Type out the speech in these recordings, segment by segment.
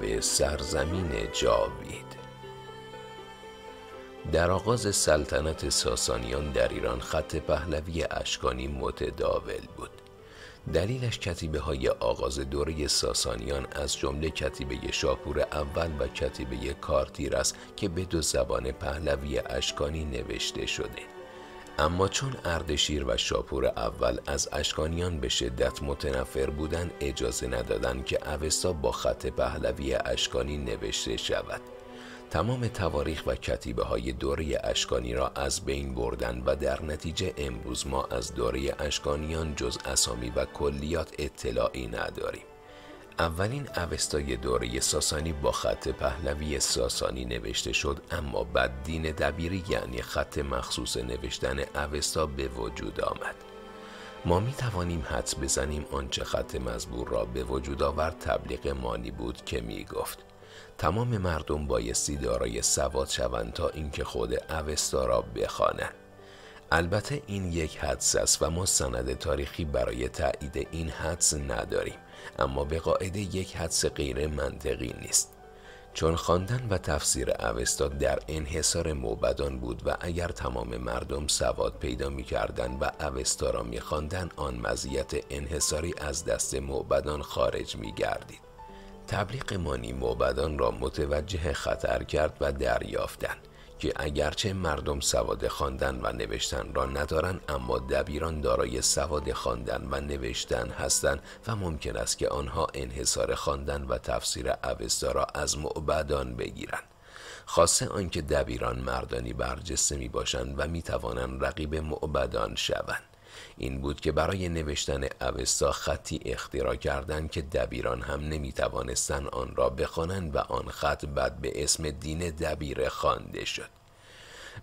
به سرزمین جاوید در آغاز سلطنت ساسانیان در ایران خط پهلوی اشکانی متداول بود دلیلش کتیبه های آغاز دوره ساسانیان از جمله کتیبه شاپور اول و کتیبه کارتیر است که به دو زبان پهلوی اشکانی نوشته شده اما چون اردشیر و شاپور اول از اشکانیان به شدت متنفر بودند اجازه ندادند که اوستا با خط پهلوی اشکانی نوشته شود تمام تواریخ و کتیبه های دوره اشکانی را از بین بردن و در نتیجه امروز ما از دوره اشکانیان جز اسامی و کلیات اطلاعی نداریم اولین اوستای دوره ساسانی با خط پهلوی ساسانی نوشته شد اما دین دبیری یعنی خط مخصوص نوشتن اوستا به وجود آمد ما می توانیم حدس بزنیم آنچه خط مزبور را به وجود آورد تبلیغ مانی بود که می گفت تمام مردم بایستی دارای سواد شوند تا اینکه خود اوستا را بخوانند البته این یک حدس است و ما سند تاریخی برای تایید این حدس نداریم اما به قاعده یک حدس غیر منطقی نیست چون خواندن و تفسیر اوستا در انحصار موبدان بود و اگر تمام مردم سواد پیدا می و اوستا را می آن مزیت انحصاری از دست موبدان خارج می گردید. تبلیغ مانی موبدان را متوجه خطر کرد و دریافتند که اگرچه مردم سواد خواندن و نوشتن را ندارند اما دبیران دارای سواد خواندن و نوشتن هستند و ممکن است که آنها انحصار خواندن و تفسیر اوستا را از معبدان بگیرند خاصه آنکه دبیران مردانی برجسته می باشند و می توانند رقیب معبدان شوند این بود که برای نوشتن اوستا خطی اختراع کردند که دبیران هم نمی آن را بخوانند و آن خط بعد به اسم دین دبیره خوانده شد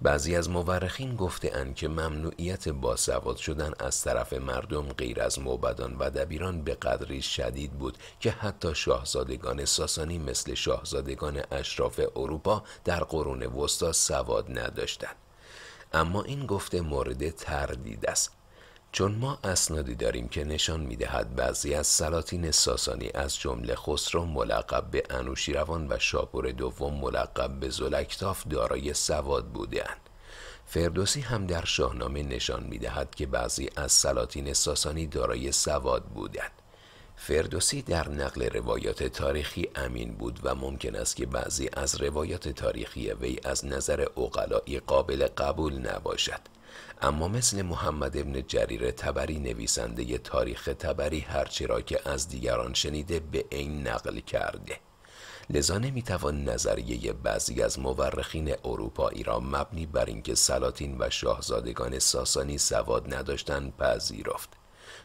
بعضی از مورخین گفتهاند که ممنوعیت باسواد شدن از طرف مردم غیر از موبدان و دبیران به قدری شدید بود که حتی شاهزادگان ساسانی مثل شاهزادگان اشراف اروپا در قرون وسطا سواد نداشتند اما این گفته مورد تردید است چون ما اسنادی داریم که نشان میدهد بعضی از سلاطین ساسانی از جمله خسرو ملقب به انوشیروان و شاپور دوم ملقب به زلکتاف دارای سواد بودند فردوسی هم در شاهنامه نشان میدهد که بعضی از سلاطین ساسانی دارای سواد بودند فردوسی در نقل روایات تاریخی امین بود و ممکن است که بعضی از روایات تاریخی وی از نظر اقلایی قابل قبول نباشد اما مثل محمد ابن جریر تبری نویسنده ی تاریخ تبری هرچی را که از دیگران شنیده به عین نقل کرده لذا نمیتوان نظریه بعضی از مورخین اروپایی را مبنی بر اینکه سلاطین و شاهزادگان ساسانی سواد نداشتند پذیرفت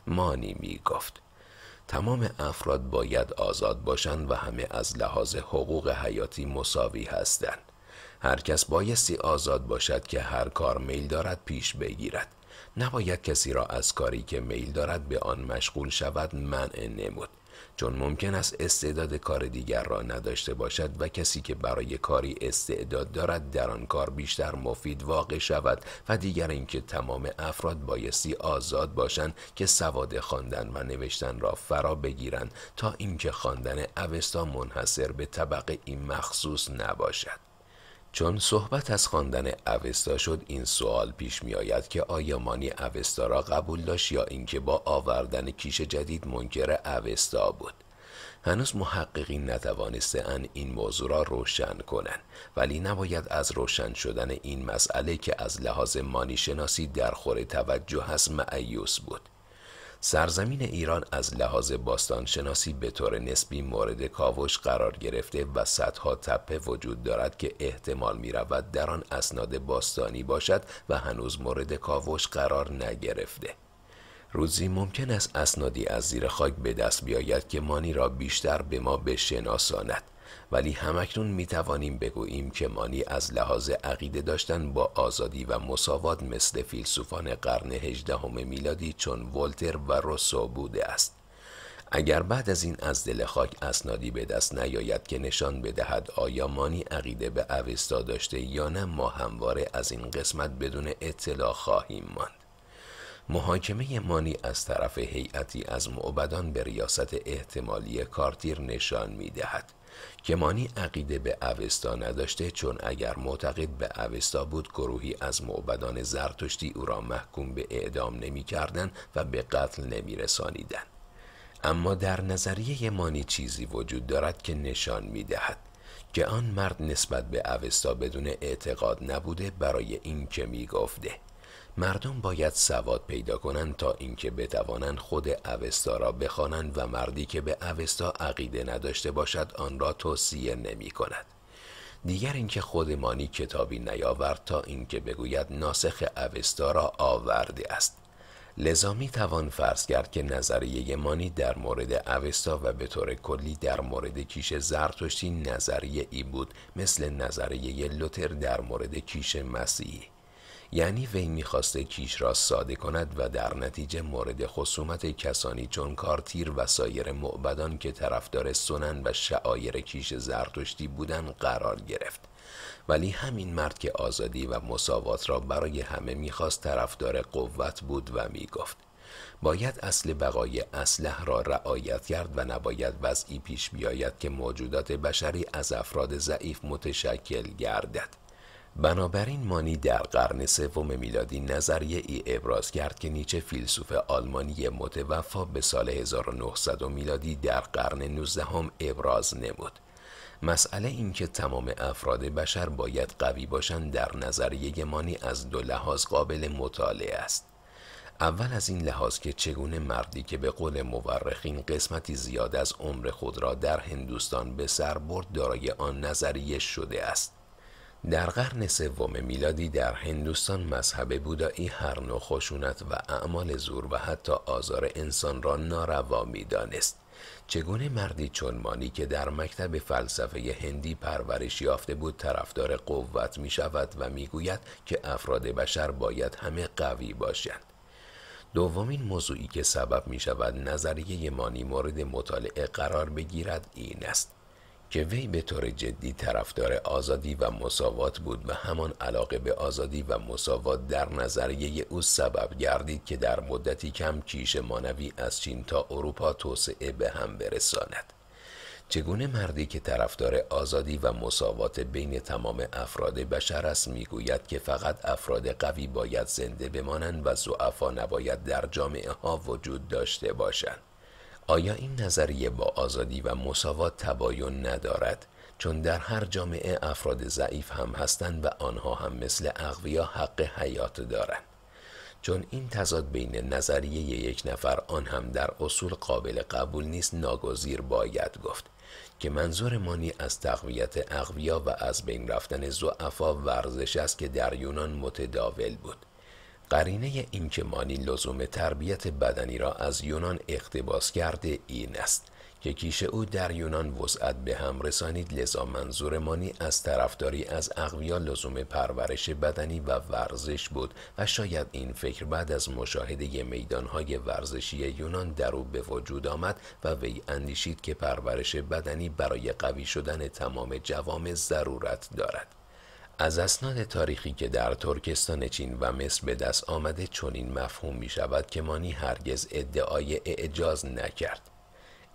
مانی می گفت تمام افراد باید آزاد باشند و همه از لحاظ حقوق حیاتی مساوی هستند هر کس بایستی آزاد باشد که هر کار میل دارد پیش بگیرد نباید کسی را از کاری که میل دارد به آن مشغول شود منع نمود چون ممکن است استعداد کار دیگر را نداشته باشد و کسی که برای کاری استعداد دارد در آن کار بیشتر مفید واقع شود و دیگر اینکه تمام افراد بایستی آزاد باشند که سواد خواندن و نوشتن را فرا بگیرند تا اینکه خواندن اوستا منحصر به طبقه این مخصوص نباشد چون صحبت از خواندن اوستا شد این سوال پیش می آید که آیا مانی اوستا را قبول داشت یا اینکه با آوردن کیش جدید منکر اوستا بود هنوز محققین ان این موضوع را روشن کنند ولی نباید از روشن شدن این مسئله که از لحاظ مانی شناسی در خور توجه هست معیوس بود سرزمین ایران از لحاظ باستانشناسی به طور نسبی مورد کاوش قرار گرفته و صدها تپه وجود دارد که احتمال می رود در آن اسناد باستانی باشد و هنوز مورد کاوش قرار نگرفته. روزی ممکن است اسنادی از زیر خاک به دست بیاید که مانی را بیشتر به ما بشناساند ولی همکنون می توانیم بگوییم که مانی از لحاظ عقیده داشتن با آزادی و مساوات مثل فیلسوفان قرن هجدهم میلادی چون ولتر و روسو بوده است اگر بعد از این از دل خاک اسنادی به دست نیاید که نشان بدهد آیا مانی عقیده به اوستا داشته یا نه ما همواره از این قسمت بدون اطلاع خواهیم ماند محاکمه مانی از طرف هیئتی از معبدان به ریاست احتمالی کارتیر نشان می مانی عقیده به اوستا نداشته چون اگر معتقد به اوستا بود گروهی از معبدان زرتشتی او را محکوم به اعدام نمی کردن و به قتل نمی رسانیدن. اما در نظریه مانی چیزی وجود دارد که نشان می دهد که آن مرد نسبت به اوستا بدون اعتقاد نبوده برای این که می گفته مردم باید سواد پیدا کنند تا اینکه بتوانند خود اوستا را بخوانند و مردی که به اوستا عقیده نداشته باشد آن را توصیه نمی کند. دیگر اینکه خودمانی کتابی نیاورد تا اینکه بگوید ناسخ اوستا را آورده است لذا می توان فرض کرد که نظریه مانی در مورد اوستا و به طور کلی در مورد کیش زرتشتی نظریه ای بود مثل نظریه لوتر در مورد کیش مسیحی یعنی وی میخواسته کیش را ساده کند و در نتیجه مورد خصومت کسانی چون کارتیر و سایر معبدان که طرفدار سنن و شعایر کیش زرتشتی بودند قرار گرفت ولی همین مرد که آزادی و مساوات را برای همه میخواست طرفدار قوت بود و میگفت باید اصل بقای اصله را رعایت کرد و نباید وضعی پیش بیاید که موجودات بشری از افراد ضعیف متشکل گردد بنابراین مانی در قرن سوم میلادی نظریه ای ابراز کرد که نیچه فیلسوف آلمانی متوفا به سال 1900 میلادی در قرن 19 هم ابراز نمود. مسئله این که تمام افراد بشر باید قوی باشند در نظریه مانی از دو لحاظ قابل مطالعه است. اول از این لحاظ که چگونه مردی که به قول مورخین قسمتی زیاد از عمر خود را در هندوستان به سر برد دارای آن نظریه شده است. در قرن سوم میلادی در هندوستان مذهب بودایی هر نوع خشونت و اعمال زور و حتی آزار انسان را ناروا میدانست چگونه مردی چون مانی که در مکتب فلسفه هندی پرورش یافته بود طرفدار قوت می شود و میگوید که افراد بشر باید همه قوی باشند دومین موضوعی که سبب می شود نظریه مانی مورد مطالعه قرار بگیرد این است که وی به طور جدی طرفدار آزادی و مساوات بود و همان علاقه به آزادی و مساوات در نظریه او سبب گردید که در مدتی کم کیش مانوی از چین تا اروپا توسعه به هم برساند چگونه مردی که طرفدار آزادی و مساوات بین تمام افراد بشر است میگوید که فقط افراد قوی باید زنده بمانند و ضعفا نباید در جامعه ها وجود داشته باشند آیا این نظریه با آزادی و مساوات تباین ندارد چون در هر جامعه افراد ضعیف هم هستند و آنها هم مثل اقویا حق حیات دارند چون این تضاد بین نظریه یک نفر آن هم در اصول قابل قبول نیست ناگزیر باید گفت که منظور مانی از تقویت اقویا و از بین رفتن زعفا ورزش است که در یونان متداول بود قرینه اینکه مانی لزوم تربیت بدنی را از یونان اقتباس کرده این است که کیش او در یونان وسعت به هم رسانید لذا منظور مانی از طرفداری از اقویا لزوم پرورش بدنی و ورزش بود و شاید این فکر بعد از مشاهده میدانهای ورزشی یونان در او به وجود آمد و وی اندیشید که پرورش بدنی برای قوی شدن تمام جوامع ضرورت دارد از اسناد تاریخی که در ترکستان چین و مصر به دست آمده چنین مفهوم می شود که مانی هرگز ادعای اعجاز نکرد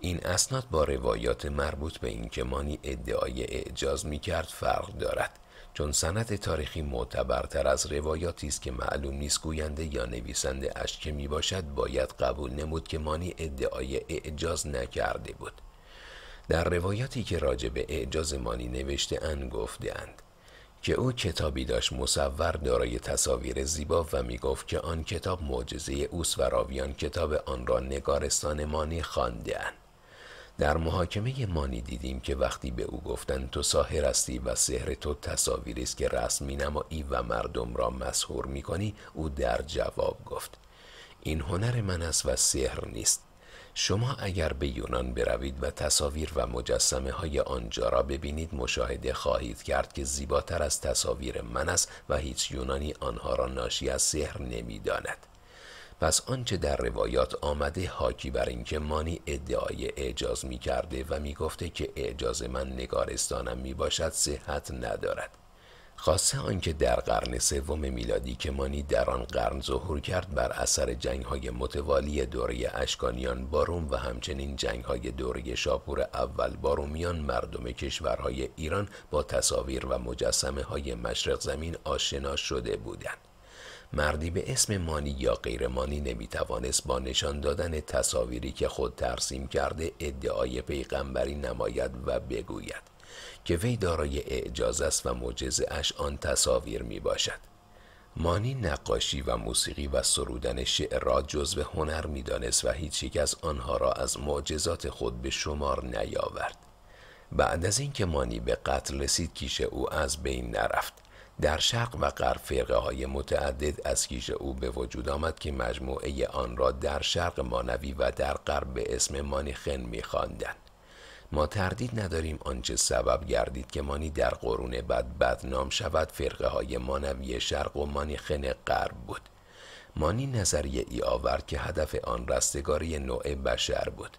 این اسناد با روایات مربوط به این که مانی ادعای اعجاز می کرد فرق دارد چون سند تاریخی معتبرتر از روایاتی است که معلوم نیست گوینده یا نویسنده اش که می باشد باید قبول نمود که مانی ادعای اعجاز نکرده بود در روایاتی که راجع به اعجاز مانی نوشته ان اند. که او کتابی داشت مصور دارای تصاویر زیبا و می گفت که آن کتاب معجزه اوس و راویان کتاب آن را نگارستان مانی خواندهاند در محاکمه مانی دیدیم که وقتی به او گفتند تو ساحر هستی و سحر تو تصاویری است که رسم مینمایی و مردم را مسحور کنی او در جواب گفت این هنر من است و سحر نیست شما اگر به یونان بروید و تصاویر و مجسمه های آنجا را ببینید مشاهده خواهید کرد که زیباتر از تصاویر من است و هیچ یونانی آنها را ناشی از سحر داند. پس آنچه در روایات آمده حاکی بر اینکه مانی ادعای اعجاز می کرده و می گفته که اعجاز من نگارستانم می باشد صحت ندارد. خاصه آنکه در قرن سوم میلادی که مانی در آن قرن ظهور کرد بر اثر های متوالی دوره اشکانیان با روم و همچنین های دوره شاپور اول با رومیان مردم کشورهای ایران با تصاویر و مجسمه های مشرق زمین آشنا شده بودند. مردی به اسم مانی یا غیرمانی نمیتوانست با نشان دادن تصاویری که خود ترسیم کرده ادعای پیغمبری نماید و بگوید که وی دارای اعجاز است و معجزه آن تصاویر می باشد مانی نقاشی و موسیقی و سرودن شعر را جزو هنر دانست و هیچ یک از آنها را از معجزات خود به شمار نیاورد بعد از اینکه مانی به قتل رسید کیش او از بین نرفت در شرق و غرب فرقه های متعدد از کیش او به وجود آمد که مجموعه آن را در شرق مانوی و در غرب به اسم مانیخن خواندند. ما تردید نداریم آنچه سبب گردید که مانی در قرون بد نام شود فرقه های مانوی شرق و مانیخن غرب بود مانی نظریه ای آورد که هدف آن رستگاری نوع بشر بود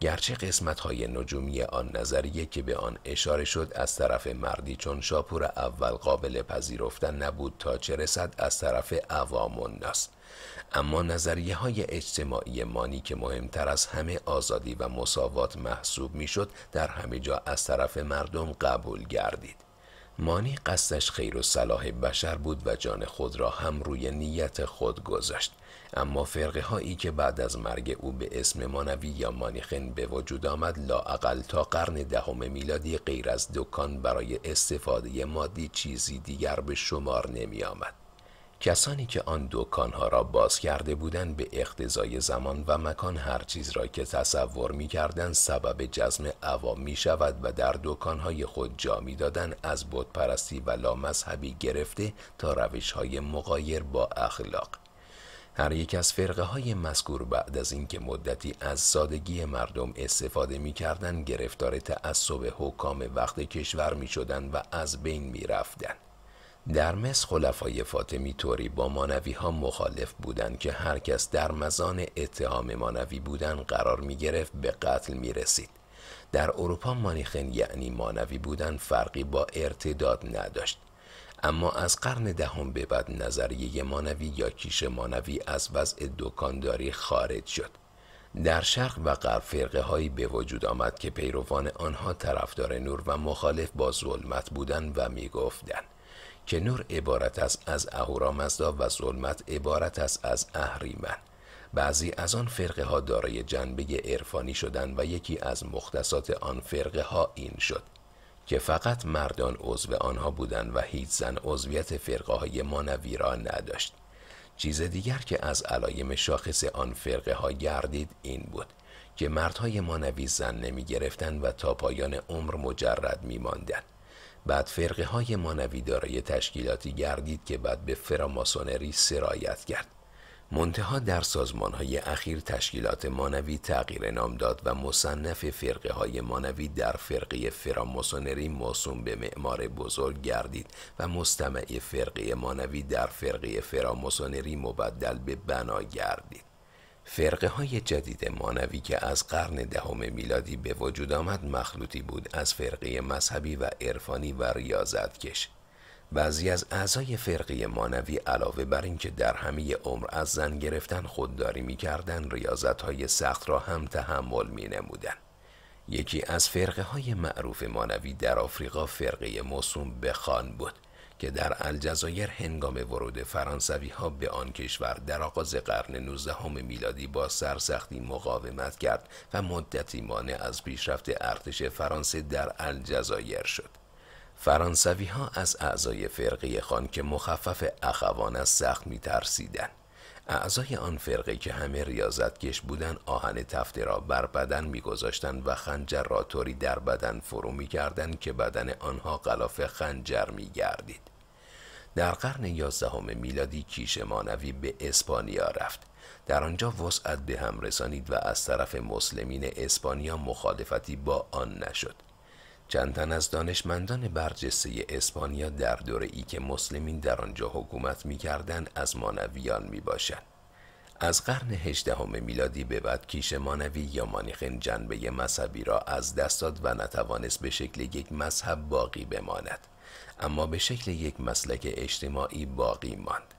گرچه قسمت های نجومی آن نظریه که به آن اشاره شد از طرف مردی چون شاپور اول قابل پذیرفتن نبود تا چه رسد از طرف عوام الناس اما نظریه های اجتماعی مانی که مهمتر از همه آزادی و مساوات محسوب میشد در همه جا از طرف مردم قبول گردید مانی قصدش خیر و صلاح بشر بود و جان خود را هم روی نیت خود گذاشت اما فرقه هایی که بعد از مرگ او به اسم مانوی یا مانیخن به وجود آمد اقل تا قرن دهم میلادی غیر از دکان برای استفاده مادی چیزی دیگر به شمار نمی آمد کسانی که آن دکانها را باز کرده بودند به اقتضای زمان و مکان هر چیز را که تصور می کردن سبب جزم عوام می شود و در دکانهای خود جا می دادن از بودپرستی و لامذهبی گرفته تا روش های مقایر با اخلاق هر یک از فرقه های مذکور بعد از اینکه مدتی از سادگی مردم استفاده می کردن گرفتار تعصب حکام وقت کشور می شدن و از بین می رفتن. در مصر خلفای فاطمی توری با مانوی ها مخالف بودند که هر کس در مزان اتهام مانوی بودن قرار می گرفت به قتل می رسید. در اروپا مانیخن یعنی مانوی بودن فرقی با ارتداد نداشت. اما از قرن دهم به بعد نظریه مانوی یا کیش مانوی از وضع دکانداری خارج شد. در شرق و غرب فرقه هایی به وجود آمد که پیروان آنها طرفدار نور و مخالف با ظلمت بودند و می که نور عبارت است از اهورامزدا و ظلمت عبارت است از اهریمن بعضی از آن فرقه ها دارای جنبه عرفانی شدند و یکی از مختصات آن فرقه ها این شد که فقط مردان عضو آنها بودند و هیچ زن عضویت فرقه های مانوی را نداشت چیز دیگر که از علایم شاخص آن فرقه ها گردید این بود که مردهای مانوی زن نمی گرفتن و تا پایان عمر مجرد می ماندن. بعد فرقه های مانوی دارای تشکیلاتی گردید که بعد به فراماسونری سرایت کرد منتها در سازمان های اخیر تشکیلات مانوی تغییر نام داد و مصنف فرقه های مانوی در فرقه فراماسونری موسوم به معمار بزرگ گردید و مستمع فرقه مانوی در فرقه فراماسونری مبدل به بنا گردید فرقه های جدید مانوی که از قرن دهم میلادی به وجود آمد مخلوطی بود از فرقه مذهبی و عرفانی و کش. بعضی از اعضای فرقه مانوی علاوه بر اینکه در همه عمر از زن گرفتن خودداری کردن ریاضت های سخت را هم تحمل می نمودن. یکی از فرقه های معروف مانوی در آفریقا فرقه موسوم به خان بود که در الجزایر هنگام ورود فرانسوی ها به آن کشور در آغاز قرن 19 میلادی با سرسختی مقاومت کرد و مدتی مانع از پیشرفت ارتش فرانسه در الجزایر شد. فرانسوی ها از اعضای فرقه خان که مخفف اخوان از سخت می اعضای آن فرقه که همه کش بودن آهن تفته را بر بدن میگذاشتند و خنجر را طوری در بدن فرو میکردند که بدن آنها غلاف خنجر میگردید در قرن یازدهم میلادی کیش مانوی به اسپانیا رفت در آنجا وسعت به هم رسانید و از طرف مسلمین اسپانیا مخالفتی با آن نشد چند از دانشمندان برجسته اسپانیا در دوره ای که مسلمین در آنجا حکومت می کردن از مانویان می باشن. از قرن هجدهم میلادی به بعد کیش مانوی یا مانیخن جنبه مذهبی را از دست داد و نتوانست به شکل یک مذهب باقی بماند اما به شکل یک مسلک اجتماعی باقی ماند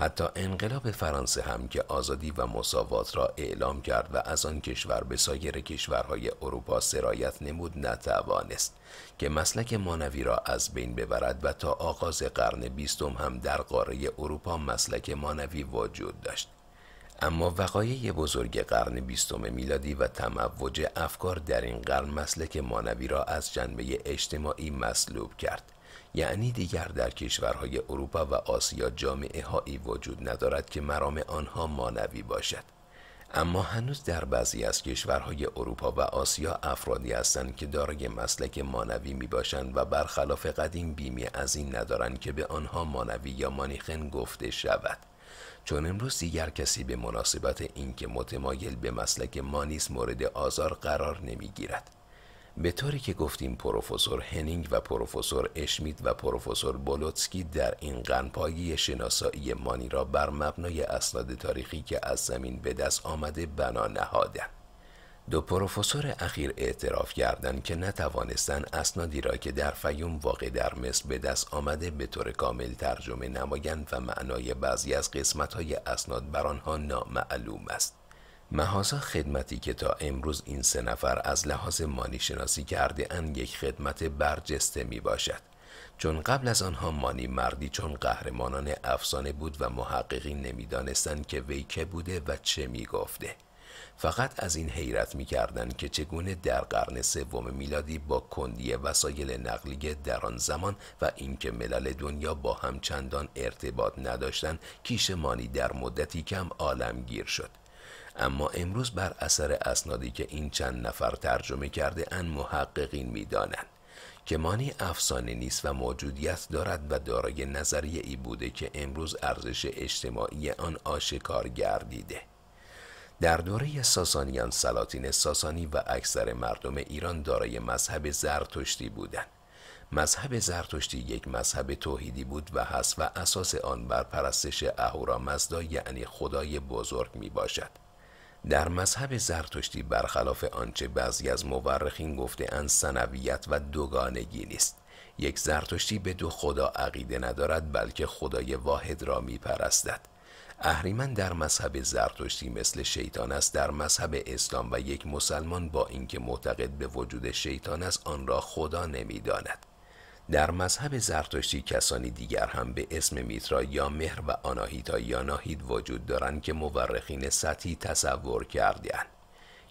حتی انقلاب فرانسه هم که آزادی و مساوات را اعلام کرد و از آن کشور به سایر کشورهای اروپا سرایت نمود نتوانست که مسلک مانوی را از بین ببرد و تا آغاز قرن بیستم هم در قاره اروپا مسلک مانوی وجود داشت اما وقایع بزرگ قرن بیستم میلادی و تموج افکار در این قرن مسلک مانوی را از جنبه اجتماعی مصلوب کرد یعنی دیگر در کشورهای اروپا و آسیا جامعه هایی وجود ندارد که مرام آنها مانوی باشد اما هنوز در بعضی از کشورهای اروپا و آسیا افرادی هستند که دارای مسلک مانوی می باشند و برخلاف قدیم بیمی از این ندارند که به آنها مانوی یا مانیخن گفته شود چون امروز دیگر کسی به مناسبت اینکه متمایل به مسلک مانیس مورد آزار قرار نمی گیرد به طوری که گفتیم پروفسور هنینگ و پروفسور اشمید و پروفسور بولوتسکی در این قنپایی شناسایی مانی را بر مبنای اسناد تاریخی که از زمین به دست آمده بنا نهادند. دو پروفسور اخیر اعتراف کردند که نتوانستند اسنادی را که در فیوم واقع در مصر به دست آمده به طور کامل ترجمه نمایند و معنای بعضی از قسمت‌های اسناد بر آنها نامعلوم است. محاسا خدمتی که تا امروز این سه نفر از لحاظ مانی شناسی کرده ان یک خدمت برجسته می باشد چون قبل از آنها مانی مردی چون قهرمانان افسانه بود و محققین نمیدانستند که وی که بوده و چه گفته فقط از این حیرت کردن که چگونه در قرن سوم میلادی با کندی وسایل نقلیه در آن زمان و اینکه ملل دنیا با هم چندان ارتباط نداشتند کیش مانی در مدتی کم عالمگیر شد اما امروز بر اثر اسنادی که این چند نفر ترجمه کرده ان محققین میدانند که مانی افسانه نیست و موجودیت دارد و دارای نظریه ای بوده که امروز ارزش اجتماعی آن آشکار گردیده در دوره ساسانیان سلاطین ساسانی و اکثر مردم ایران دارای مذهب زرتشتی بودند مذهب زرتشتی یک مذهب توحیدی بود و هست و اساس آن بر پرستش اهورامزدا یعنی خدای بزرگ می باشد در مذهب زرتشتی برخلاف آنچه بعضی از مورخین گفته ان سنویت و دوگانگی نیست یک زرتشتی به دو خدا عقیده ندارد بلکه خدای واحد را می پرستد اهریمن در مذهب زرتشتی مثل شیطان است در مذهب اسلام و یک مسلمان با اینکه معتقد به وجود شیطان است آن را خدا نمیداند در مذهب زرتشتی کسانی دیگر هم به اسم میترا یا مهر و آناهیتا یا ناهید وجود دارند که مورخین سطحی تصور کردند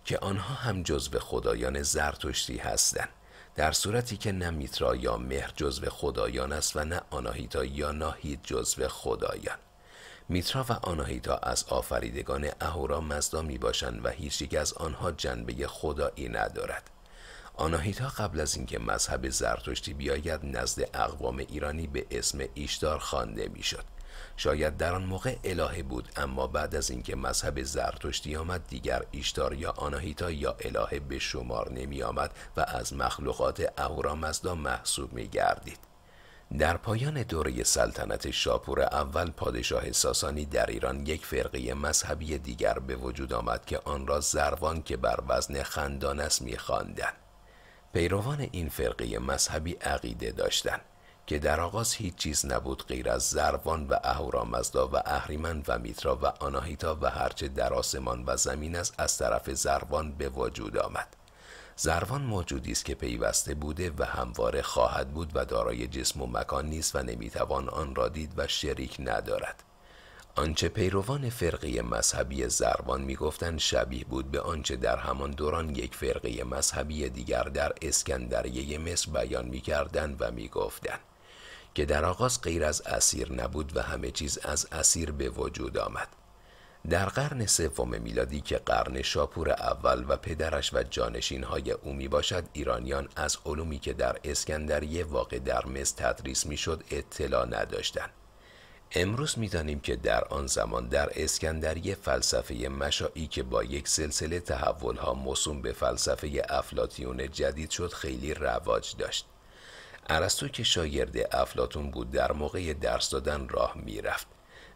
که آنها هم جزو خدایان زرتشتی هستند در صورتی که نه میترا یا مهر جزو خدایان است و نه آناهیتا یا ناهید جزو خدایان میترا و آناهیتا از آفریدگان اهورا مزدا می باشند و هیچ یک از آنها جنبه خدایی ندارد آناهیتا قبل از اینکه مذهب زرتشتی بیاید نزد اقوام ایرانی به اسم ایشدار خوانده میشد شاید در آن موقع الهه بود اما بعد از اینکه مذهب زرتشتی آمد دیگر ایشدار یا آناهیتا یا الهه به شمار نمی آمد و از مخلوقات اهورامزدا محسوب می گردید. در پایان دوره سلطنت شاپور اول پادشاه ساسانی در ایران یک فرقه مذهبی دیگر به وجود آمد که آن را زروان که بر وزن خندان است میخواندند پیروان این فرقه مذهبی عقیده داشتند که در آغاز هیچ چیز نبود غیر از زروان و اهورامزدا و اهریمن و میترا و آناهیتا و هرچه در آسمان و زمین است از طرف زروان به وجود آمد زروان موجودی است که پیوسته بوده و همواره خواهد بود و دارای جسم و مکان نیست و نمیتوان آن را دید و شریک ندارد آنچه پیروان فرقی مذهبی زربان میگفتند شبیه بود به آنچه در همان دوران یک فرقه مذهبی دیگر در اسکندریه مصر بیان میکردند و میگفتند که در آغاز غیر از اسیر نبود و همه چیز از اسیر به وجود آمد در قرن سوم میلادی که قرن شاپور اول و پدرش و جانشینهای او می باشد ایرانیان از علومی که در اسکندریه واقع در مصر تدریس شد اطلاع نداشتند امروز میدانیم که در آن زمان در اسکندریه فلسفه مشایی که با یک سلسله تحولها موسوم به فلسفه افلاتیون جدید شد خیلی رواج داشت. ارسطو که شاگرد افلاتون بود در موقع درس دادن راه میرفت.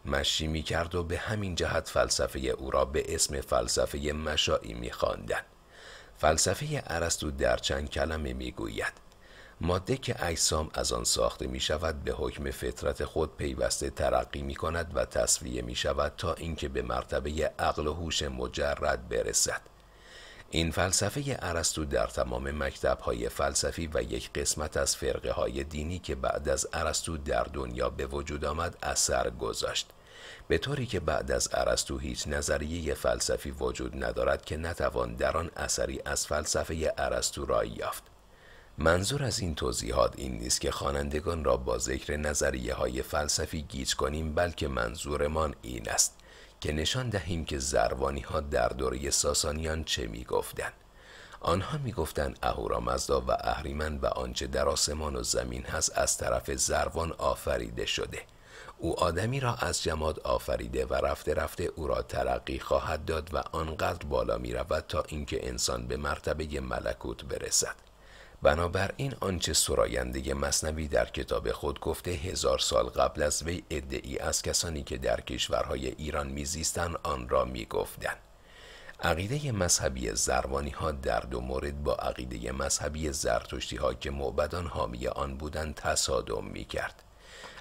مشی می و به همین جهت فلسفه او را به اسم فلسفه مشایی می خاندن. فلسفه ارسطو در چند کلمه می ماده که اجسام از آن ساخته می شود به حکم فطرت خود پیوسته ترقی می کند و تصویه می شود تا اینکه به مرتبه عقل و هوش مجرد برسد این فلسفه ارسطو در تمام مکتب های فلسفی و یک قسمت از فرقه های دینی که بعد از ارسطو در دنیا به وجود آمد اثر گذاشت به طوری که بعد از ارسطو هیچ نظریه فلسفی وجود ندارد که نتوان در آن اثری از فلسفه ارسطو را یافت منظور از این توضیحات این نیست که خوانندگان را با ذکر نظریه های فلسفی گیج کنیم بلکه منظورمان این است که نشان دهیم که زروانی ها در دوره ساسانیان چه می گفتن. آنها می گفتن اهورامزدا و اهریمن و آنچه در آسمان و زمین هست از طرف زروان آفریده شده او آدمی را از جماد آفریده و رفته رفته او را ترقی خواهد داد و آنقدر بالا می رود تا اینکه انسان به مرتبه ملکوت برسد بنابراین آنچه سراینده مصنبی در کتاب خود گفته هزار سال قبل از وی ادعی از کسانی که در کشورهای ایران میزیستند آن را میگفتند عقیده مذهبی زروانی ها در دو مورد با عقیده مذهبی زرتشتی ها که معبدان حامی آن بودند تصادم می کرد.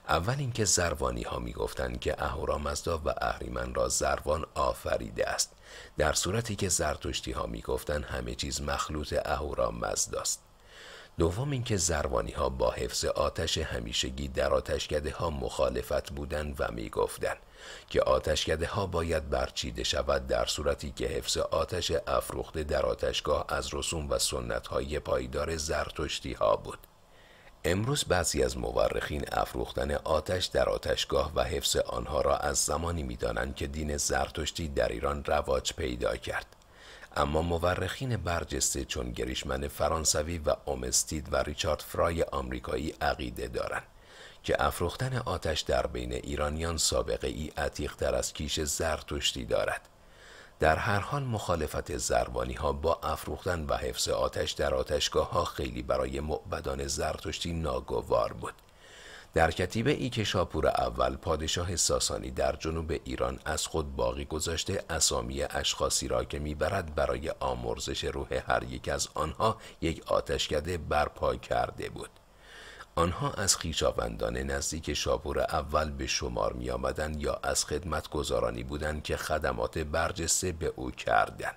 اول اینکه زروانی ها می گفتند که اهورامزدا و اهریمن را زروان آفریده است در صورتی که زرتشتی ها می گفتند همه چیز مخلوط اهورامزداست دوم اینکه زروانی ها با حفظ آتش همیشگی در آتشکده ها مخالفت بودند و می که آتشکده ها باید برچیده شود در صورتی که حفظ آتش افروخته در آتشگاه از رسوم و سنت های پایدار زرتشتی ها بود. امروز بعضی از مورخین افروختن آتش در آتشگاه و حفظ آنها را از زمانی میدانند که دین زرتشتی در ایران رواج پیدا کرد اما مورخین برجسته چون گریشمن فرانسوی و اومستید و ریچارد فرای آمریکایی عقیده دارند که افروختن آتش در بین ایرانیان سابقه ای عتیق تر از کیش زرتشتی دارد در هر حال مخالفت زربانی ها با افروختن و حفظ آتش در آتشگاه ها خیلی برای معبدان زرتشتی ناگوار بود در کتیبه ای که شاپور اول پادشاه ساسانی در جنوب ایران از خود باقی گذاشته اسامی اشخاصی را که میبرد برای آمرزش روح هر یک از آنها یک آتشکده برپا کرده بود آنها از خیشاوندان نزدیک شاپور اول به شمار می آمدن یا از خدمت گذارانی بودند که خدمات برجسته به او کردند.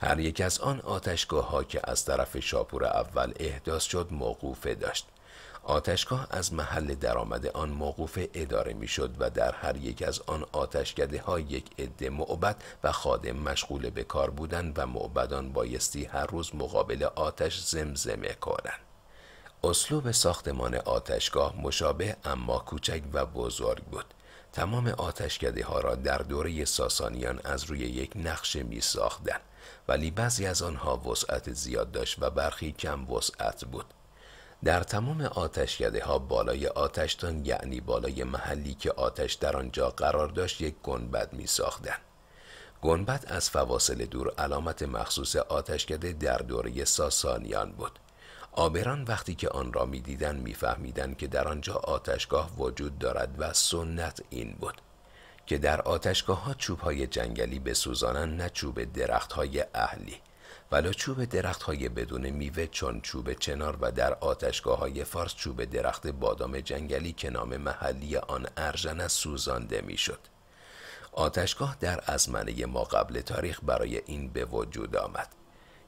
هر یک از آن آتشگاه ها که از طرف شاپور اول احداث شد موقوفه داشت. آتشگاه از محل درآمد آن موقوف اداره میشد و در هر یک از آن آتشکده ها یک عده معبد و خادم مشغول به کار بودند و معبدان بایستی هر روز مقابل آتش زمزمه کنند. اسلوب ساختمان آتشگاه مشابه اما کوچک و بزرگ بود. تمام آتشکده ها را در دوره ساسانیان از روی یک نقشه می ساختن. ولی بعضی از آنها وسعت زیاد داشت و برخی کم وسعت بود. در تمام آتشکده ها بالای آتشتان یعنی بالای محلی که آتش در آنجا قرار داشت یک گنبد می ساختن. گنبد از فواصل دور علامت مخصوص آتشکده در دوره ساسانیان بود. آبران وقتی که آن را میدیدند میفهمیدند که در آنجا آتشگاه وجود دارد و سنت این بود که در آتشگاه ها چوب های جنگلی بسوزانند نه چوب درخت های اهلی ولا چوب درخت های بدون میوه چون چوب چنار و در آتشگاه های فارس چوب درخت بادام جنگلی که نام محلی آن ارژن سوزانده میشد. آتشگاه در ازمنه ما قبل تاریخ برای این به وجود آمد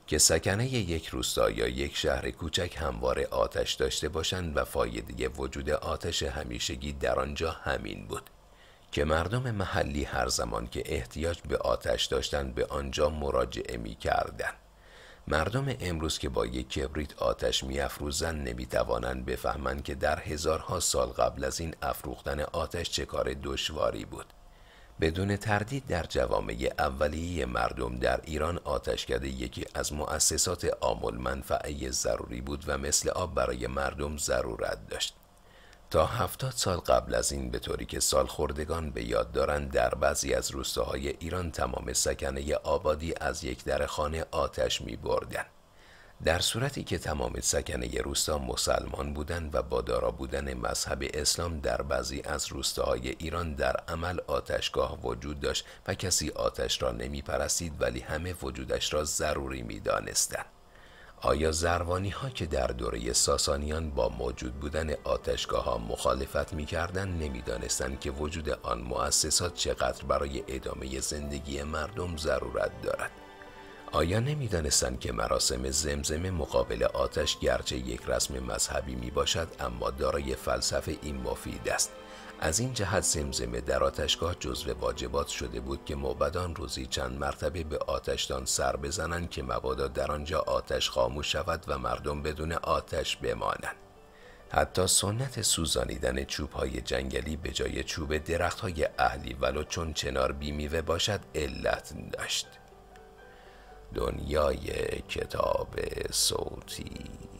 که سکنه یک روستا یا یک شهر کوچک همواره آتش داشته باشند و فایده وجود آتش همیشگی در آنجا همین بود که مردم محلی هر زمان که احتیاج به آتش داشتند به آنجا مراجعه می کردن. مردم امروز که با یک کبریت آتش نمی توانند بفهمند که در هزارها سال قبل از این افروختن آتش چه کار دشواری بود بدون تردید در جوامع اولیه مردم در ایران آتشکده یکی از مؤسسات آمول منفعه ضروری بود و مثل آب برای مردم ضرورت داشت تا هفتاد سال قبل از این به طوری که سالخوردگان به یاد دارند در بعضی از روستاهای ایران تمام سکنه آبادی از یک در خانه آتش می بردن. در صورتی که تمام سکنه روستا مسلمان بودند و با دارا بودن مذهب اسلام در بعضی از روستاهای ایران در عمل آتشگاه وجود داشت و کسی آتش را نمی پرستید ولی همه وجودش را ضروری می دانستند. آیا زروانی ها که در دوره ساسانیان با موجود بودن آتشگاه ها مخالفت می کردن نمی دانستن که وجود آن مؤسسات چقدر برای ادامه زندگی مردم ضرورت دارد؟ آیا نمی دانستن که مراسم زمزمه مقابل آتش گرچه یک رسم مذهبی می باشد اما دارای فلسفه این مفید است؟ از این جهت زمزمه در آتشگاه جزو واجبات شده بود که معبدان روزی چند مرتبه به آتشدان سر بزنند که مبادا در آنجا آتش خاموش شود و مردم بدون آتش بمانند حتی سنت سوزانیدن چوب های جنگلی به جای چوب درخت های اهلی ولو چون چنار بیمیوه باشد علت داشت دنیای کتاب صوتی